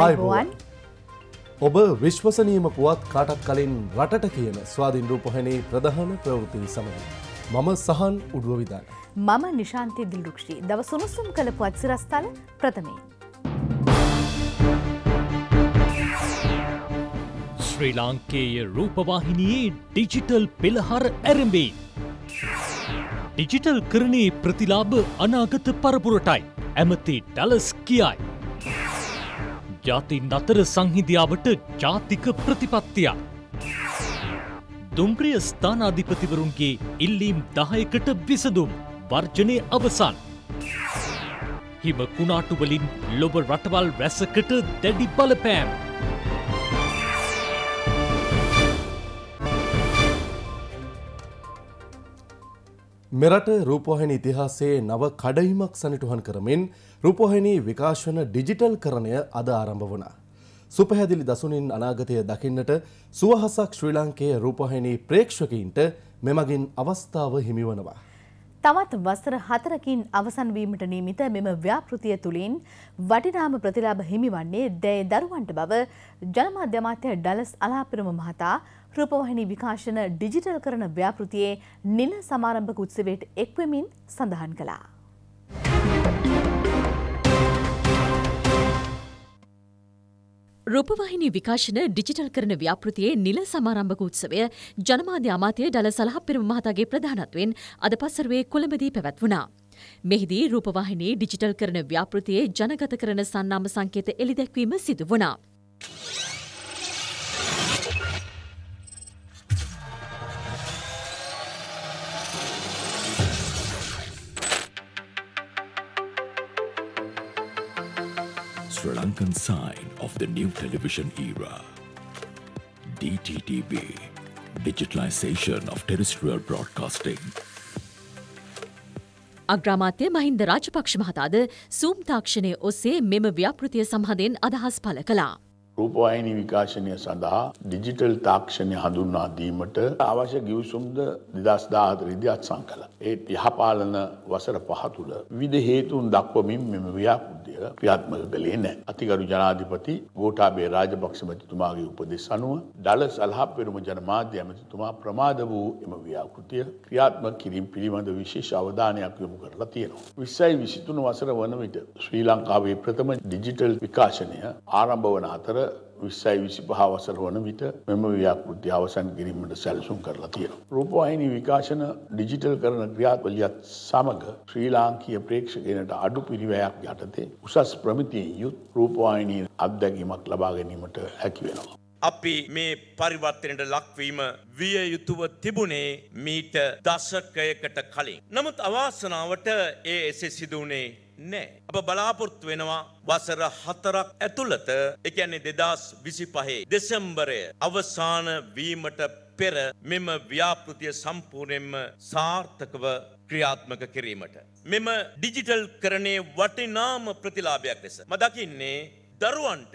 අයිබුවන් ඔබ විශ්වසනීම පුවත් කාටත් කලින් රටට කියන ස්වාධින්ඩු පොහැනේ ප්‍රධාන ප්‍රවෘතිය සමඟ. මම සහන් උඩුවවිධන්න. මම නිශාන්ති දිල්ලුක්ෂී දව සුනුසුම් කළ පුවත්සිරස්ථල ප්‍රථමයි. ශ්‍රී ලාංකේය රූපවාහිනයේ ඩිජිටල් පෙළහර ඇරඹේ. ඩිජිටල් කරණයේ ප්‍රතිලාභ අනාගත පරපුරටයි ඇමති ඩලස් කියයි. ජාතින් අතර සංහිදියාවට ජාතික ප්‍රතිපත්තියක්. දුම්ප්‍රිය ස්ථානාධිපතිවරුන්ගේ ඉල්ලීම් දහයකට විසඳුම් වර්ජනය අවසන්. හිම කුණාටුවලින් ලොබ රටවල් රැසකට දැඩි බලපෑම්. මෙරට රූපවාහිනි ඉතිහාසයේ නව කඩයිමක් සනිටුහන් කරමින් රුපොහණී විකාශන ඩිජිටල් කරණය අද ආරම්භ වුණා. සුපහැදිලි දසුනින් අනාගතය දකින්නට සුවහසක් ශ්‍රී ලංකයේ රූපහිණී ප්‍රේක්ෂකයින්ට මෙමගින් අවස්ථාව හිමිවනවා. තවත් වසර හතරකින් අවසන් වීමට නියමිත මෙම ව්‍යාපෘතිය තුළින් වටිනාම ප්‍රතිලාභ හිමිවන්නේ දැය දරුවන්ට බව ජනමාධ්‍ය අමාත්‍ය ඩලස් අලාපිරම මහතා රූපවාහිනී විකාශන ඩිජිටල් කරන ව්‍යාපෘතියේ නිල සමාරම්භක උත්සවයට එක්වෙමින් සඳහන් කළා. රූපවාහිනී විකාශන ඩිජිටල් කරන ව්‍යාපෘතියේ නිල සමාරම්භක උත්සවය ජනමාධ්‍ය අමාත්‍ය ඩල සලහපිරම මහතාගේ ප්‍රධානත්වයෙන් අද පසරුවේ කොළඹදී පැවැත්වුණා. මෙහිදී රූපවාහිනී ඩිජිටල් කරන ව්‍යාපෘතියේ ජනගත කරන සන්නාම සංකේත එළිදැක්වීම සිදු වුණා. unbroken sign of the new television era. DTTV, digitalization of terrestrial broadcasting. අග්‍රාමාත්‍ය මහින්ද රාජපක්ෂ මහතාද සූම් තාක්ෂණය ඔස්සේ මෙම ව්‍යාපෘතිය සම්හදෙන් අදහස් පළ කළා. රූපවාහිනී විකාශනය සඳහා ඩිජිටල් තාක්ෂණය හඳුන්වා දීමට අවශ්‍ය ගිවිසුම්ද 2014 දී අත්සන් කළා. ඒ යහපාලන වසර පහ තුළ විවිධ හේතුන් දක්වමින් මෙම ව්‍යාපෘතිය ක්‍රියාත්මක කළේ නැහැ. අතිගරු ජනාධිපති ගෝඨාභය රාජපක්ෂ මැතිතුමාගේ උපදෙස් අනුව දළ සලහපෙරුම ජනමාධ්‍ය ඇමතිතුමා ප්‍රමාද වූ එම ව්‍යාපෘතිය ක්‍රියාත්මක කිරීම පිළිබඳ විශේෂ අවධානයක් යොමු කරලා තියෙනවා. 20යි 23 වසර වන විට ශ්‍රී ලංකාවේ ප්‍රථම ඩිජිටල් විකාශනය ආරම්භ වන අතර විස්සයි විසි පහවසර වන විට මෙම ව්‍යාපෘති අවසන් කිරීමට සැලසුම් කරලා තියෙනවා. රූපවාහිනී විකාශන ඩිජිටල් කරන ක්‍රියාවලියත් සමග ශ්‍රී ලාංකීය ප්‍රේක්ෂකයනට අඩු පිරිවැයක් යටතේ උසස් ප්‍රමිතියෙන් යුත් රූපවාහිනී අත්දැකීමක් ලබා ගැනීමට හැකි වෙනවා. අපි මේ පරිවර්තනයට ලක්වීම විය යුතුව තිබුණේ මීට දශකයකට කලින්. නමුත් අවාසනාවට ඒ එසේ සිදුවනේ නෑ. අප බලාපොරොත්තු වෙනවා වසර හතරක් ඇතුළත එකන්නේ දෙදස් විසි පහේ දෙසම්බරය අවසාන වීමට පෙර මෙම ව්‍යාපෘතිය සම්පූර්ණයෙන්ම සාර්ථකව ක්‍රියාත්මක කිරීමට. මෙම ඩිජිටල් කරණේ වටිනාම ප්‍රතිලාභයක් ලෙස. මදකින්නේ දරුවන්ට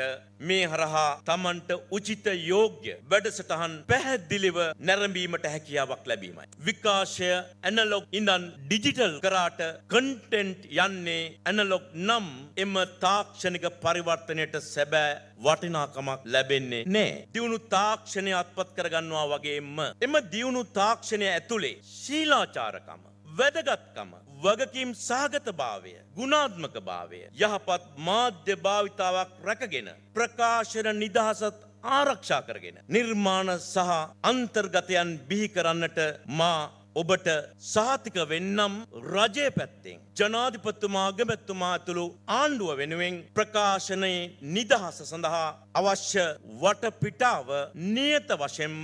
මේ හරහා තමන්ට උචිත යෝග්‍ය වැඩසටහන් පැහැදිලිව නැරඹීමට හැකියාවක් ලැබීමයි. විකාශය ඇනලොග් ඉඳන් ඩිජිටල් කරාට කන්ටෙන්ට් යන්නේ ඇනලොග් නම් එම තාක්ෂණික පරිවර්තනයට සැබෑ වටිනාකමක් ලැබෙන්නේ නෑ. දියුණු තාක්ෂණය අත්පත් කරගන්නවා වගේම එම දියුණු තාක්ෂණය ඇතුළේ ශීලාචාරකම වැදගත්කම වගකීම් සහගත භාවය ගුණාත්මක භාවය යහපත් මාධ්‍ය භාවිතාවක් රැකගෙන ප්‍රකාශන නිදහසත් ආරක්ෂා කරගෙන නිර්මාණ සහ අන්තර්ගතයන් බිහි කරන්නට මා ඔබට සාතික වෙන්නම් රජය පැත්තෙන් ජනාධිපත්තුමා අගමැත්තුමා තුළු ආණ්ඩුව වෙනුවෙන් ප්‍රකාශනයේ නිදහස සඳහා අවශ්‍ය වටපිටාව නියත වශයෙන්ම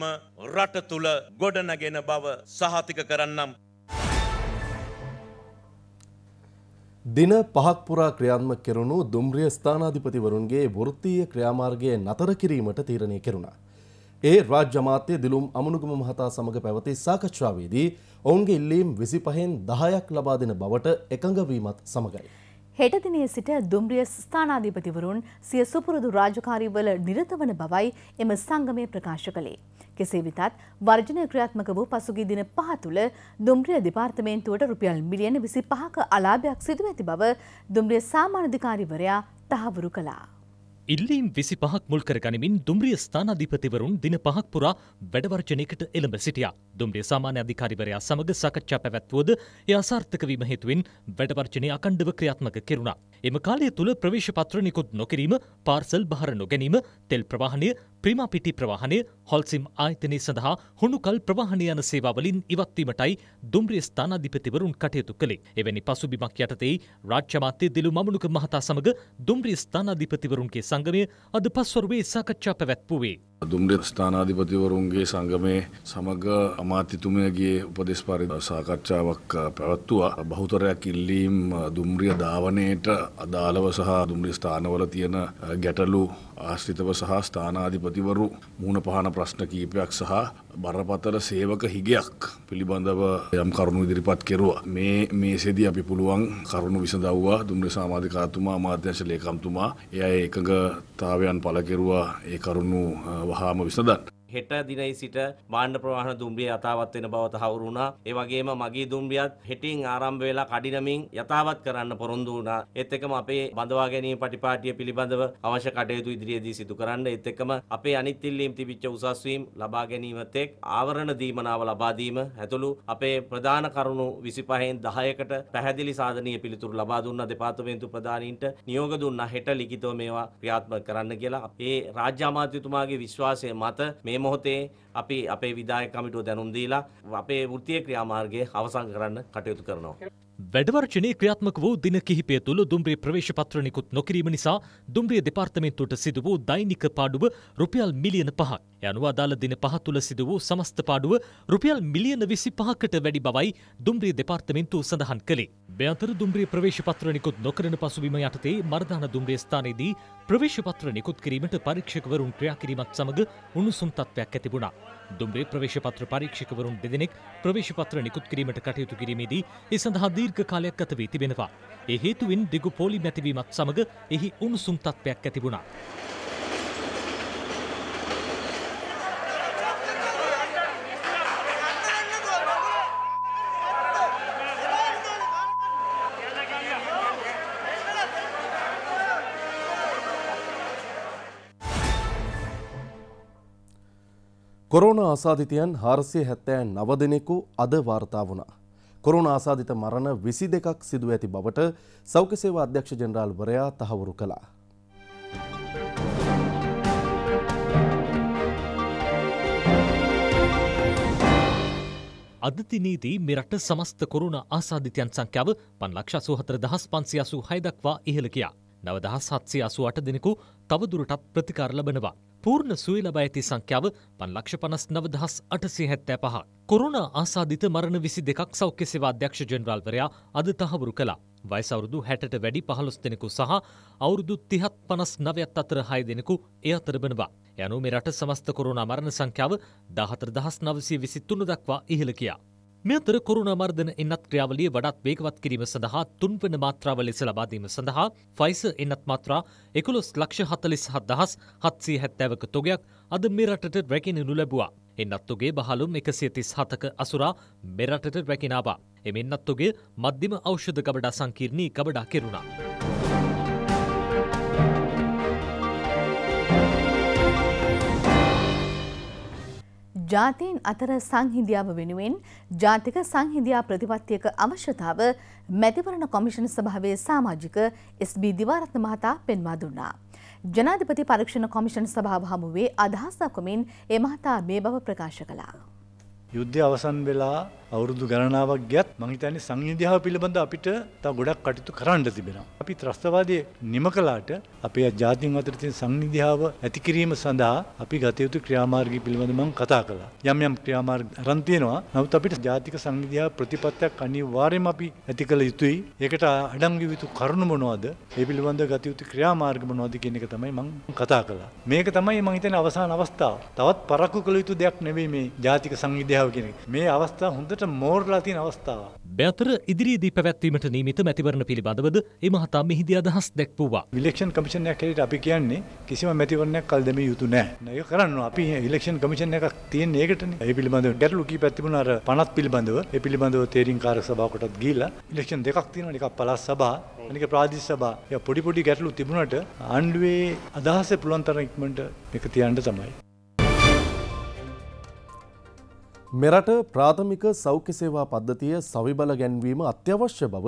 රට තුළ ගොඩනගෙන බව සහතික කරන්නම් දින පහක් පුරා ක්‍රියාත්මක කෙරුණු දුම්රිය ස්ථානාධිපතිවරුන්ගේ වෘත්තීය ක්‍රියාමාර්ගය නතර කිරීමට තීරණය කෙරුණා. ඒ රාජ්‍ය අමාත්‍ය දිලුම් අමනුගම මහතා සමග පැවති සාකච්ඡාවේදී ඔවුන්ගේ ඉල්ලීම් 25න් 10ක් ලබා දෙන බවට එකඟ වීමත් සමගයි. හෙට දිනේ සිට දුම්රිය ස්ථානාධිපතිවරුන් සිය සුපුරුදු රාජකාරීවල නිරත වන බවයි එම සංගමය ප්‍රකාශ කළේ. කෙසේ වෙතත් වර්ජනය ක්‍රියාත්මක වූ පසුගිය දින පහ තුළ දුම්රිය දෙපාර්තමේන්තුවට රුපියල් මිලියන 25ක අලාභයක් සිදු ඇති බව දුම්රිය සාමාජිකාරිවරයා තහවුරු කළා. ඉල්ලීම් විසි පහක් මුල් කරගනිමින් දුම්රිය ස්ථානාධිපතිවරුන් දින පහක් පුරා වැඩවර්ජනයකට එළඹ සිටියා. දුම්රිය සාමාන්‍ය අධිකාරිවරයා සමග සාකච්ඡා පැවැත්වුවද එය අසාර්ථක වීම හේතුවෙන් වැඩවර්ජනය අකණ්ඩව ක්‍රියාත්මක කෙරුණා. එම කාලය තුළ ප්‍රවේශ පත්‍ර නිකුත් නොකිරීම, පාර්සල් බහර නොගැනීම, තෙල් ප්‍රවාහනය, ප්‍රීමපිටි ප්‍රවාහනය හොල්සිම් ආයතනය සඳහා හුණුකල් ප්‍රවාහණය යන සේවාවලින් ඉවත්වීමටයි දුම්රිය ස්ථානාධිපතිවරුන් කටයුතු කළේ. එවැනි පසුබිමක් යටතේ රාජ්‍ය මාත්‍ය දිලු මමුණුක මහතා සමග දුම්රිය ස්ථානාධිපතිවරුන්ගේ සංගමය අද පස්වරුවේ සාකච්ඡා පැවැත්වුවේ. දුම්රිය ස්ථානාධිපතිවරුන්ගේ සංගමයේ සමග අමාත්‍යතුමයගේ උපදෙස් පරිදි සාකච්ඡාවක් පැවැත්වුවා. බහුතරයක් ඉල්ලීම් දුම්රිය ධාවනයට අදාළව සහ දුම්රිය ස්ථානවල තියෙන ගැටලු ආශ්‍රිතව සහ ස්ථානාධිපතිවරු මූණ පහන ප්‍රශ්න කීපයක් සහ බරපතල සේවක හිගයක් පිළිබඳව යම් කරුණු ඉදිරිපත් කෙරුවා. මේ මේසේදී අපි පුළුවන් කරුණු විසඳව්වා දුම්රිය සාමාධිකාරතුමා අමාත්‍යංශ ලේකම්තුමා එය එකඟතාවයන් පළ කෙරුවා ඒ කරුණු වහාම විසඳන්න. හෙට දිනයි සිට මාණ්ඩ ප්‍රවාහන දුම්රිය යථාවත් වෙන බව තහවුරු වුණා. ඒ වගේම මගී දුම්රියත් හෙටින් ආරම්භ වෙලා කඩිනමින් යථාවත් කරන්න පොරොන්දු වුණා. ඒත් එක්කම අපේ බඳවා ගැනීම පටිපාටිය පිළිබඳව අවශ්‍ය කටයුතු ඉදිරියේදී සිදු කරන්න. ඒත් එක්කම අපේ අනිත් ඉල්ලීම් තිබිච්ච උසස් වීම් ලබා ගැනීම තෙක් ආවරණ දීමනාව ලබා දීම ඇතුළු අපේ ප්‍රධාන කරුණු 25න් 10කට පැහැදිලි සාධනීය පිළිතුරු ලබා දුන්න දෙපාර්තමේන්තු ප්‍රධානීන්ට නියෝග දුන්නා හෙට ලිඛිතව මේවා ක්‍රියාත්මක කරන්න කියලා. ඒ රාජ්‍ය අමාත්‍යතුමාගේ විශ්වාසය මත මේ මේ මොහොතේ අපි අපේ විදායක කමිටුව දැනුම් දීලා අපේ වෘත්තීය ක්‍රියාමාර්ගය අවසන් කරන්න කටයුතු කරනවා. වැඩවර්ජනය ක්‍රියාත්මක වූ දින කිහිපය තුළ දුම්රිය ප්‍රවේශපත්‍ර නිකුත් නොකිරීම නිසා දුම්රිය දෙපාර්තමේන්තුවට සිදු වූ දෛනික පාඩුව රුපියල් මිලියන පහක්. යනුව අදාළ දින පහ තුළ සිදු වූ සමස්ත පාඩුව රුපියල් මිලියන විසි පහකට වැඩි බවයි දුම්රිය දෙපාර්තමේන්තුව සඳහන් කළේ. මෙතර දුම්රිය ප්‍රවේශපත්‍ර නිකුත් නොකරන පසුබිම යටතේ මර්ධන දුම්රිය ස්ථානයේදී ප්‍රවේශපත්‍ර නිකුත් කිරීමට පරීක්ෂකවරුන් ක්‍රියා කිරීමත් සමග උණුසුම් තත්ත්වයක් ඇතිබුණා. දුම්රේ ප්‍රවේශපත්‍ර පරීක්ෂකවරුන් දෙදෙනෙක් ප්‍රවේශපත්‍ර නිකුත් කිරීමට කටයුතු කිරීමේදී ඒ සඳහා දීර්ඝ කාලයක් ගත වී තිබෙනවා. ඒ හේතුවෙන් දිගු පෝලි මැතිවීමත් සමග එහි උණුසුම් තත්ත්වයක් ඇති වුණා. කොරෝණ ආසාධිතයන් හාරසය හැත්තෑ නව දෙනෙකු අද වාර්තා වුණා. කොරුණ ආසාධිත මරණ විසි දෙකක් සිදුව ඇති බවට සෞකසේවා අධ්‍යක්ෂ ජනරාල් වරයා තහවුරු කළා. අදතිනීදී මෙරට සමස්ත කොරුණ ආසාධිතයන් සංඛ්‍යාව පන්ලක්ෂ සූහතර දහස් පන්සියසූ හයදක්වා ඉහළකයා නවදහස් හත්සේ අසුවට දෙනෙකු තවදුරටත් ප්‍රතිකාර ලබනවා. පූර්ණ සුවය ලබ ඇති සංඛ්‍යාව පන්ලක්ෂ පනස් නවදහස් අටසේ හැත්තෑ පහ. කොරුණ ආසාධිත මරණ විසි දෙකක් සෞඛ්‍ය සේවා අධ්‍යක්ෂ ජෙනරාල්වරයා අද තහවුරු කළා. වයිස අවුරුදු හැටට වැඩි පහළොස් දෙනෙකු සහ අවුරුදු තිහත් පනස් නවයත් අතර හය දෙනෙකු එය අතරබෙනවා. යනු මෙරට සමස්ත කොරුණ මරණ සංඛ්‍යාව දහතර දහස් නවසී විසිත්තුුණු දක්වා ඉහළ කියා. මෙතර කොරුණ මර්ධන එන්නත් ක්‍රියාවලිය වඩත් වේගවත් කිරීම සඳහා තුන්වන මාත්‍රාව ලෙස ලබාදීම සඳහා ෆයිස එන්නත් මාත්‍රා එකොළොස් ලක්ෂ හතලිස් හත්දහස් හත්සී හැත්තෑවක තොගයක් අද මෙරටට රැකෙනනු ලැබවා. එන්නත්තුගේ බහලුම් එකසිය තිස් හතක අසුරා මෙරටට රැකිනාවා. එමෙන්නත්තුගේ මධ්‍යම ඖෂධ ගබඩා සංකීර්ණී ගබඩා කෙරුණා. ජාතීන් අතර සංහිදියාව වෙනුවෙන් ජාතික සංහිදියා ප්‍රතිපත්තියක අවශ්‍යතාව මැතිවරණ කොමිෂණ සභාවේ සාමාජික SB දිවාරත්න මහතා පෙන්වා දුන්නා. ජනාධිපති පරීක්ෂණ කොමිෂණ සභාව හමුවේ අදහස් දක්වමින් ඒ මහතා මේ බව ප්‍රකාශ කළා. යුද්ධය අවසන් වෙලා අවුරුදු ගණනාවක් ගත් මහිතන්නේ සංවිධාව පිළිබඳ අපිට තව ගොඩක් කටයුතු කරන්න තිබෙනවා. අපි ත්‍රස්තවාදය නිම කළාට අපේ ජාතීන් අතර තියෙන සංවිධාව ඇති කිරීම සඳහා අපි ගත යුතු ක්‍රියාමාර්ගී පිළිබඳ මම කතා කළා. යම් යම් ක්‍රියාමාර්ග අරන් තියෙනවා. නමුත් අපිට ජාතික සංවිධාව ප්‍රතිපත්තයක් අනිවාර්යයෙන්ම අපි ඇති කළ යුතුයි. ඒකට අඩංගු යුතු කරුණු මොනවද? ඒ පිළිබඳ ගත යුතු ක්‍රියාමාර්ග මොනවද කියන එක තමයි මම කතා කළා. මේක තමයි මම හිතන්නේ අවසාන අවස්ථාව. තවත් පරක්කු කළ යුතු දෙයක් නෙවෙයි මේ ජාතික සංවිධාව කියන එක. මේ අවස්ථාව හොඳ පැත්තට මෝර්ලා තියෙන අවස්ථාව. බැතර ඉදිරියේදී පැවැත්වීමට නීමිත මැතිවරණ පිළිබඳවද ඒ මහතා මෙහිදී අදහස් දැක්වුවා. ඉලෙක්ෂන් කමිෂන් එකක් හැටියට අපි කියන්නේ කිසිම මැතිවරණයක් කල් දෙමිය යුතු නැහැ. ඒක කරන්නවා. අපි ඉලෙක්ෂන් කමිෂන් එකක් තියෙන ඒකටනේ. ඒ පිළිබඳව ගැටලු කීපයක් තිබුණා අර 50ත් පිළිබඳව. ඒ පිළිබඳව තේරීම් කාර්ය සභාවකටත් ගිහිලා ඉලෙක්ෂන් දෙකක් තියෙනවා. එකක් පළාත් සභාව, අනික ප්‍රාදේශ සභාව. ඒ පොඩි පොඩි ගැටලු තිබුණාට ආණ්ඩුවේ අදහස පුළුවන් තරම් ඉක්මනට මේක තියන්න තමයි. මෙරට ප්‍රාථමික සෞඛ්‍ය සේවා පද්ධතිය සවිබල ගැන්වීම අත්‍යවශ්‍ය බව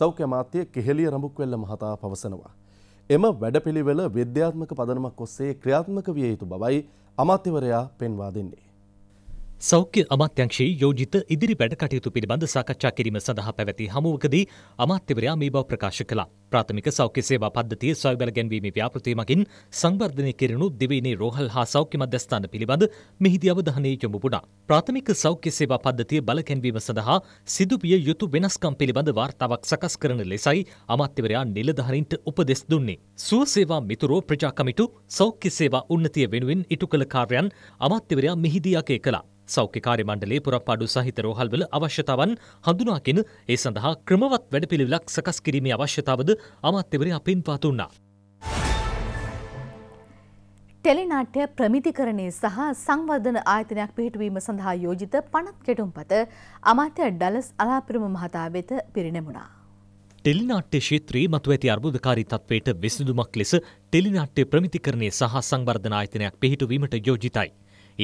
සෞඛ්‍ය අමාත්‍ය කෙහෙලිය රඹුක්වෙල්ල මහතා පවසනවා. එම වැඩපිළිවෙල විද්‍යාත්මක පදනමක් ඔස්සේ ක්‍රියාත්මක විය යුතු බවයි අමාත්‍යවරයා පෙන්වා දෙන්නේ. සෞඛ්‍ය අමාත්‍යංශයේ යෝජිත ඉදිරිපැට කටයුතු පිළිබඳ සාකච්ඡා කිරීම සඳහා පැවැති හමුවකදී අමාත්‍යවරයා මේ බව ප්‍රකාශ කළා. ප්‍රාථමික සෞඛ්‍ය සේවා පද්ධතිය සොයබල ගැන්වීමේ ව්‍යාපෘතිය මගින් සංවර්ධනය කෙරෙනු දිවයිනේ රෝහල් හා සෞඛ්‍ය මධ්‍යස්ථාන පිළිබඳ මෙහිදී අවධානය යොමු වුණා. ප්‍රාථමික සෞඛ්‍ය සේවා පද්ධතිය බල ගැන්වීම සඳහා සිදුවිය යුතු වෙනස්කම් පිළිබඳ වාර්තාවක් සකස් කරන ලෙසයි අමාත්‍යවරයා නිලධාරීන්ට උපදෙස් දුන්නේ. සුව සේවා මිතුරෝ ප්‍රජා කමිටු සෞඛ්‍ය සේවා උන්නතිය වෙනුවෙන් ඉටු කළ කාර්යයන් අමාත්‍යවරයා මෙහිදී යකේ කළා. සෞඛ්‍ය කාර්ය මණ්ඩලයේ පුරප්පාඩු සහිත රෝහල්වල අවශ්‍යතාවන් හඳුනාගෙන ඒ සඳහා ක්‍රමවත් වැඩපිළිවෙලක් සකස් කිරීමේ අවශ්‍යතාවද අමාත්‍යවරයා පින්වා දුන්නා. ටෙලිනාට්‍ය ප්‍රමිතිකරණය සහ සංවර්ධන ආයතනයක් පිහිටුවීම සඳහා යෝජිත පනත් කෙටුම්පත අමාත්‍ය ඩලස් අලාපිරම මහතා වෙත පිරිනැමුණා. ටෙලිනාට්‍ය ශේත්‍රයේ මතු ඇති අර්බුදකාරී තත්වයට විසඳුමක් ලෙස ටෙලිනාට්‍ය ප්‍රමිතිකරණය සහ සංවර්ධන ආයතනයක් පිහිටුවීමට යෝජිතයි.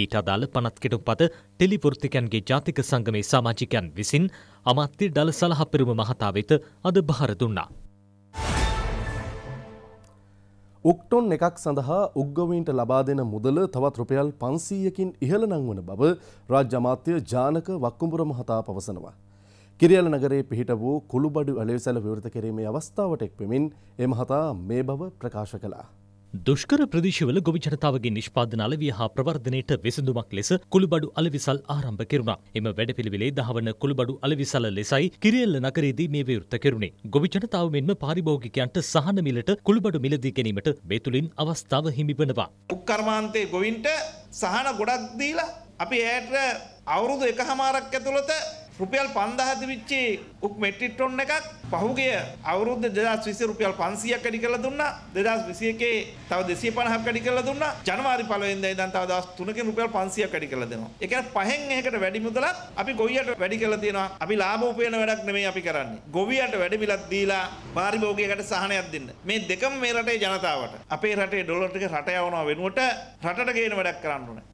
ඊට අදාළ පනත් කෙටුම් පත ටෙලිවෘත්තිකයන්ගේ ජාතික සංගමේ සමාජිකයන් විසින් අමාත්‍ය ඩල සලහපිරුම මහතා වෙත අද බහර දුන්නා. ඔක්ටොන් එකක් සඳහා උග්ගවීන්ට ලබා දෙන මුදල තවත් රුපියල් පන්සීයකින් ඉහළ නංවන බව රාජ්‍ය අමාත්‍ය ජානක වක්කුඹුර මහතා පවසනවා. කිරියල නගරේ පිහිට වූ කුළුබඩු අලෙවිසැල විවෘත කිරීමේ අවස්ථාවට එක් පෙමින් එමහතා මේ බව ප්‍රකාශ කළා. දුෂ්කර ප්‍රදේශවල ගොවි ජනතාවගේ නිෂ්පාදන අලවිය හා ප්‍රවර්ධනයට විසඳුමක් ලෙස කුළුබඩු අලවිසල් ආරම්භ කෙරුණා. එම වැඩපිළිවෙලේ දහවන කුළුබඩු අලවිසල ලෙසයි කිරියල්ල නගරයේදී මේ විවෘත කෙරුණේ. ගොවි ජනතාව මෙන්ම පාරිභෝගිකයන්ට සහන මිලට කුළුබඩු මිලදී ගැනීමට මේ තුලින් අවස්ථාව හිමිවනවා. උක්කර්මාන්තයේ ගොවින්ට සහන ගොඩක් දීලා අපි ඇයට අවුරුදු එකහමාරක් ඇතුළත රුපියල් 5000 තිබිච්ච උක් මෙට්‍රික් ටොන් එකක් පහුගිය අවුරුද්ද 2020 රුපියල් 500ක් වැඩි කරලා දුන්නා 2021 තව 250ක් වැඩි කරලා දුන්නා ජනවාරි 1 වෙනිදා ඉඳන් තව දවස් 3කින් රුපියල් 500ක් වැඩි කරලා දෙනවා ඒ කියන්නේ පහෙන් එකකට වැඩි මුදලක් අපි ගොවියට වැඩි කරලා තියෙනවා අපි ලාභ උපයන වැඩක් නෙමෙයි අපි කරන්නේ ගොවියට වැඩි මිලක් දීලා පාරිභෝගිකයට සහනයක් දෙන්න මේ දෙකම මේ රටේ ජනතාවට අපේ රටේ ඩොලර් ටික රට යවනවා වෙනුවට රටට ගේන වැඩක් කරන්න ඕනේ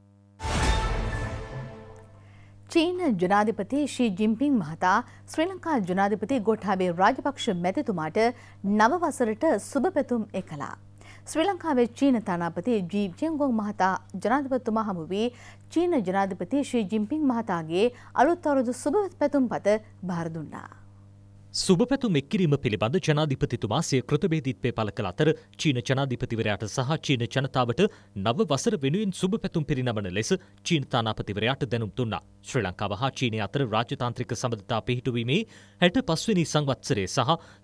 ಚೀನಾ ಜನಾಧಿಪತಿ ಷಿ ಜಿನ್ಪಿಂಗ್ මහතා ශ්‍රී ලංකා ජනාධිපති ගොට්හාබේ රාජපක්ෂ මැතිතුමාට නව වසරට සුබ පැතුම් එකලා. ශ්‍රී ලංකාවේ චීන තානාපති ජී ජෙන්ගොන් මහතා ජනාධිපතිතුමා හමු වී චීන ජනාධිපති ෂී ජින්පිං මහතාගේ අලුත් අවුරුදු සුබ පැතුම් පත භාර දුන්නා. සුභපැතුම් එක්කිරීම පිළිබඳ ජනාධිපතිතුමා සිය කෘතවේදීත්වය පළ කළ අතර චීන ජනාධිපතිවරයාට සහ චීන ජනතාවට නව වසර වෙනුවෙන් සුභපැතුම් පිරිනමන ලෙස චීන තානාපතිවරයාට දැනුම් දුන්නා. ශ්‍රී ලංකාව හා චීනය අතර රාජතාන්ත්‍රික සබඳතා පිහිටුවීමේ හැට පස්වනි සංවත්සරය සහ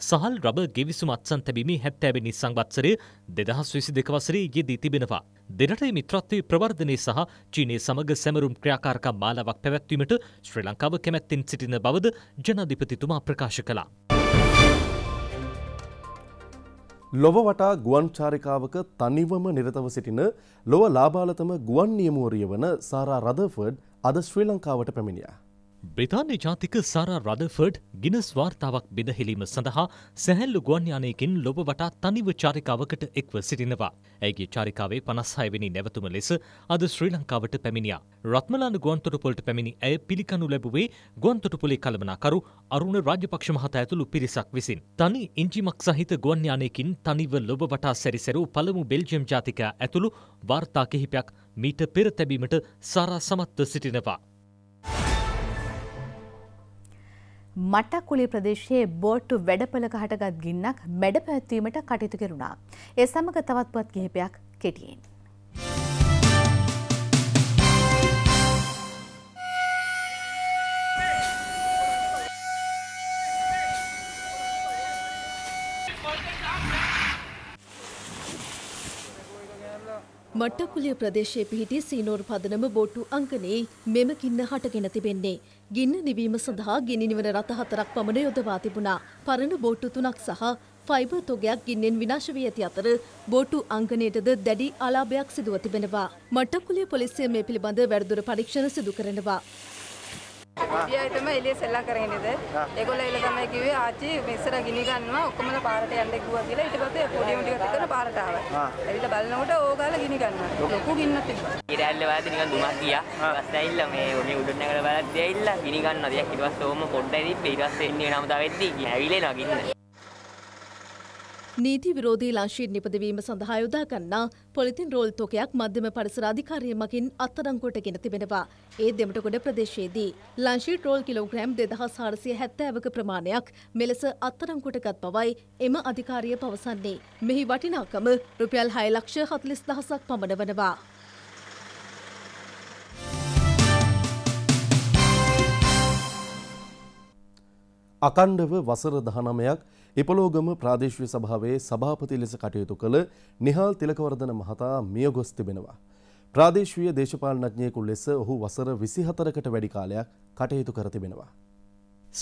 සහල් රබ ගෙවිසුම් අත්සන් තැබීමේ හැත්තෑවෙනි සංවත්සරය දෙදහස් විසි දෙක වසරේ යෙදී තිබෙනවා. දෙරටේ මිත්‍රත්වයේ ප්‍රවර්ධනය සහ චීනය සමග සැමරුම් ක්‍රියාකාරකම් මාලාවක් පැවැත්වීමට ශ්‍රී ලංකාව කැමැත්තෙන් සිටින බවද ජනාධිපතිතුමා ප්‍රකාශ කළා. ලොව වටා ගුවන් චාරිකාවක තනිවම නිරතව සිටින ලොව ලාබාලතම ගුවන් නියමුවරිය වන සාරා රදර්ෆර්ඩ් අද ශ්‍රී ලංකාවට පැමිණියා. බ්‍රතාන්‍ය ජාතික සාරා රදෆර්ඩ් ගිනස් වාර්තාවක් බෙදහෙලීම සඳහා සැහැල්ලු ගුවන් යානයකින් ලොබ වටා තනිව චාරිකාවකට එක්ව සිටිනවා. ඇගේ චාරිකාවේ පනස්හයවෙනි නැවතුම ලෙස අද ශ්‍රී ලංකාවට පැමිණියා. රත්මලාන ගොන්තොටපොලට පැමිණි ඇය පිළිකනු ලැබුවේ ගොන්තොටපොලේ කළමනාකරු අරුණ රාජපක්ෂ මහතා ඇතුළු පිරිසක් විසින්. තනි ඉංජිමක් සහිත ගුවන් යානයකින් තනිව ලොබ වටා සැරිසැරූ පළමු බෙල්ජියම් ජාතිකයා ඇතුළු වාර්තා කිහිපයක් මීට පෙර තැබීමට සාරා සමත්ව සිටිනවා. මටක්කුලි ප්‍රදේශයේ බෝට්ටු වැඩපලක හටගත් ගින්නක් මැඩ පැත්වීමට කටයුතු කෙරුණා. ඒ සමඟ තවත්පත් කිහිපයක් කෙටියෙන්. මට්ටකුලිය ප්‍රදේශයේ පිහිටි සීනෝර් පදනම බොට්ටු අංකනේ මෙම කින්න හටගෙන තිබෙන්නේ. ගින්න නිවීම සඳහා ගිනිනිවන රථ හතරක් පමණ යොදවා තිබුණා. පරණ බෝට්ටු තුනක් සහ ෆයිබර් තොගයක් ගින්නෙන් විනාශ වී ඇති අතර බෝට්ටු අංගණයටද දැඩි අලාභයක් සිදුව තිබෙනවා. මට්ටකුලිය පොලිසිය මේ පිළිබඳ වැඩිදුර පරීක්ෂණ සිදු කරනවා. රුපියයි තමයි එළිය සෙල්ලම් කරගෙන ඉඳේ. ඒගොල්ලෝ එළ තමයි කිව්වේ ආච්චි මෙස්සර ගිනි ගන්නවා ඔක්කොම පාරට යන්න කිව්වා කියලා ඊට පස්සේ පොඩියම ටිකක් කරලා පාරට ආවා. ඇවිල්ලා බලනකොට ඕගාලා ගිනි ගන්නවා. ලොකු ගින්නක් තිබ්බා. ඉරැල්ල වාද නිකන් දුමක් ගියා. ඊපස්සේ ඇවිල්ලා මේ මේ උඩ නැගලා බලද්දී ඇවිල්ලා ගිනි ගන්නවා. දෙයක් ඊට පස්සේ ඕම පොඩ්ඩයි තිබ්බේ. ඊට පස්සේ එන්නේ නම තවෙද්දී ඇවිලෙනවා ගින්න. නීති විරෝධී ලංශීට් නිපදවීම සඳහා යොදාගන්නා පොලිතින් රෝල් තොකයක් මධ්‍යම පරිසර අධිකාරිය මගින් අත්අඩංගුවට ගෙන තිබෙනවා. ඒ දෙමටගොඩ ප්‍රදේශයේදී ලංශීට් රෝල් කිලෝග්‍රෑම් 2470ක ප්‍රමාණයක් මෙලෙස අත්අඩංගුවට ගත් බවයි එම අධිකාරිය පවසන්නේ. මෙහි වටිනාකම රුපියල් 6 ලක්ෂ 40000ක් පමණ වනවා. අකණ්ඩව වසර දහනමයක් එපලෝගම ප්‍රාදේශවය සභාවේ සභාපති ලෙස කටයුතු කළ නිහාල් තිලකවර්ධන මහතා මිය ගොස් තිබෙනවා. ප්‍රාදේශවීය දේශපාලනඥයෙකු ලෙස ඔහු වසර විසිහතරකට වැඩි කාලයක් කටයුතු කර තිබෙනවා.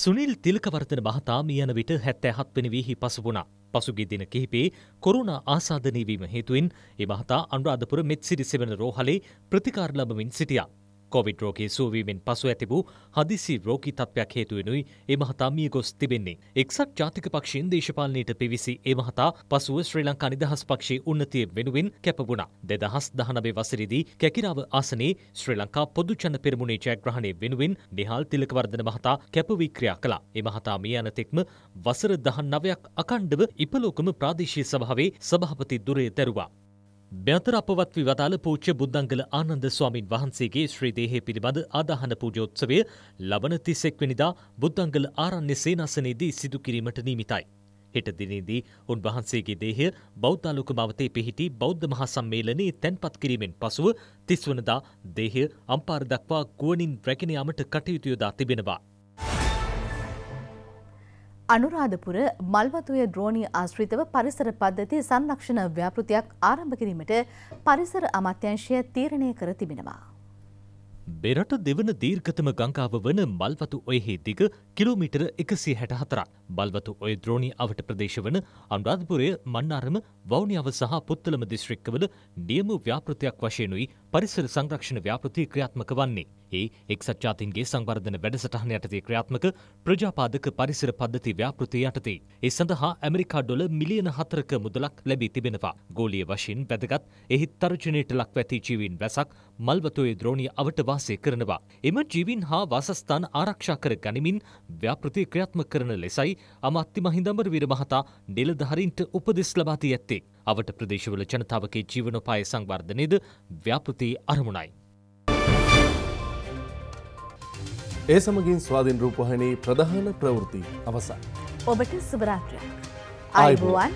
සුනිල් තිල්කවර්ධන මහතා මියන විට හැත්තෑ හත්වනි වීහි පසුබුණා. පසුගිය දින කිහිපේ කොරුණ ආසාධනය වීම හේතුවෙන් ඒ මහතා අනුරාධපුර මෙත්සිරි සෙවන රෝහලේ ප්‍රතිකාර ලබමින් සිටියා. කොවිඩ් රෝගී සුවවීමෙන් පසු ඇති වූ හදිසි රෝගී තත්ත්වයක් හේතුවෙනුයි ඒ මහතා මිය ගොස් තිබෙන්නේ. එක්සත් ජාතික පක්ෂයෙන් දේශපාලනයට පිවිසි ඒ මහතා පසුව ශ්‍රී ලංකා නිදහස් පක්ෂයේ උන්නතිය වෙනුවෙන් කැපවුණා. 2019 වසරේදී කැකිරාව ආසනයේ ශ්‍රී ලංකා පොදු ජන පෙරමුණේ ජයග්‍රහණය වෙනුවෙන් නිහාල් තිලකවර්ධන මහතා කැපවී ක්‍රියා කළා. ඒ මහතා මිය යන තෙක්ම වසර 19ක් අඛණ්ඩව ඉපලෝකම ප්‍රාදේශීය සභාවේ සභාපති ධුරය දැරුවා. මෙතර අපවත් විවතාල පූච්ච බුද්ධංගල ආනන්ද ස්වාමින් වහන්සේගේ ශ්‍රී දේහය පිළිබඳ ආදාහන පූජෝත්සවය ලබන 31 වෙනිදා බුද්ධංගල ආරණ්‍ය සේනාසනයේදී සිදු කිරීමට නියමිතයි. හෙට දිනේදී උන්වහන්සේගේ දේහය බෞද්ධ ලෝකමාවතේ පිහිටි බෞද්ධ මහා සම්මේලනයේ තැන්පත් කිරීමෙන් පසුව 30 වනදා දේහය අම්පාර දක්වා ගුවනින් රැගෙන යාමට කටයුතු යොදා තිබෙනවා. අනුරාධපුර මල්වතුය ද්‍රෝණී ආශ්‍රිතව පරිසර පද්ධති සංරක්ෂණ ව්‍යාපෘතියක් ආරම්භ කිරීමට පරිසර අමාත්‍යංශය තීරණය කර තිබෙනවා. බෙරට දෙවන දීර්ඝතම ගංකාව වන මල්වතු ඔයෙහි දිග කිලෝමීටර එකසිය හැට හතරක් බල්වතු ඔය ද්‍රෝණී අවට ප්‍රදේශ වන අනුරාධපුරය මන්නාරම වෞනියාව සහ පුත්තලම දිස්ත්‍රික්කවල නියම ව්‍යාපෘතියක් වශයෙනුයි පරිසර සංරක්ෂණ ව්‍යාපෘතිය ක්‍රියාත්මක වන්නේ. ඒ එක්සත් ජාතින්ගේ සංවර්ධන වැඩසටහන යටතේ ක්‍රියාත්මක ප්‍රජාපාදක පරිසර පද්ධති ව්‍යාපෘතිය යටතේ. ඒ සඳහා ඇමරිකා ඩොල මිලියන හතරක මුදලක් ලැබී තිබෙනවා. ගෝලිය වශයෙන් වැදගත් එහි තර්ජනයට ලක්වැති ජීවීන් වැසක් මල්වතෝයේ ද්‍රෝණිය අවට වාසය කරනවා. එම ජීවීන් හා වාසස්ථාන ආරක්ෂා කර ගනිමින් ව්‍යාපෘති ක්‍රියාත්මක කරන ලෙසයි අමාත්‍ය මහින්දම්බරවීර මහතා නිලධාරීන්ට උපදෙස් ලබා දී ඇත්තේ. අවට ප්‍රදේශවල ජනතාවගේ ජීවනෝපාය සංවර්ධනයේද ව්‍යාපෘති අරමුණයි. ඒ සමගින් ස්වාධීන් රූපහණී ප්‍රධාන ප්‍රවෘති අවසන්. ඔබට සුභරාත්‍රයක්. අයිබුවන්.